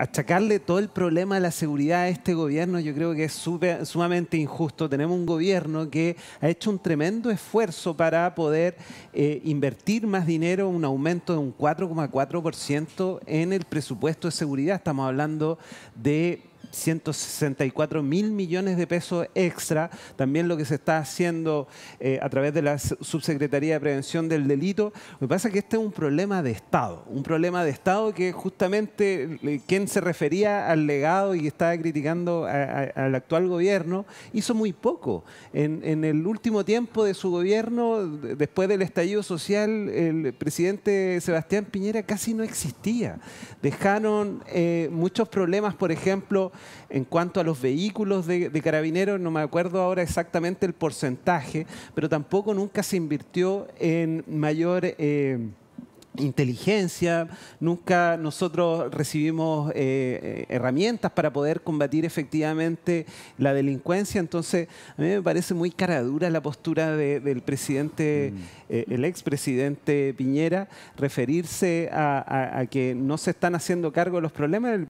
achacarle todo el problema de la seguridad a este gobierno yo creo que es sumamente injusto. Tenemos un gobierno que ha hecho un tremendo esfuerzo para poder eh, invertir más dinero, un aumento de un 4,4% en el presupuesto de seguridad. Estamos hablando de 164 mil millones de pesos extra. También lo que se está haciendo eh, a través de la Subsecretaría de Prevención del Delito. me pasa que este es un problema de Estado, un problema de Estado que justamente eh, quien se refería al legado y estaba criticando al actual gobierno hizo muy poco. En, el último tiempo de su gobierno, después del estallido social, el presidente Sebastián Piñera casi no existía. Dejaron eh, muchos problemas, por ejemplo, en cuanto a los vehículos de, carabineros, no me acuerdo ahora exactamente el porcentaje, pero tampoco nunca se invirtió en mayor... Eh, inteligencia, nunca nosotros recibimos eh, eh, herramientas para poder combatir efectivamente la delincuencia, entonces a mí me parece muy caradura la postura del presidente, mm. el ex presidente expresidente Piñera, referirse a, que no se están haciendo cargo de los problemas. del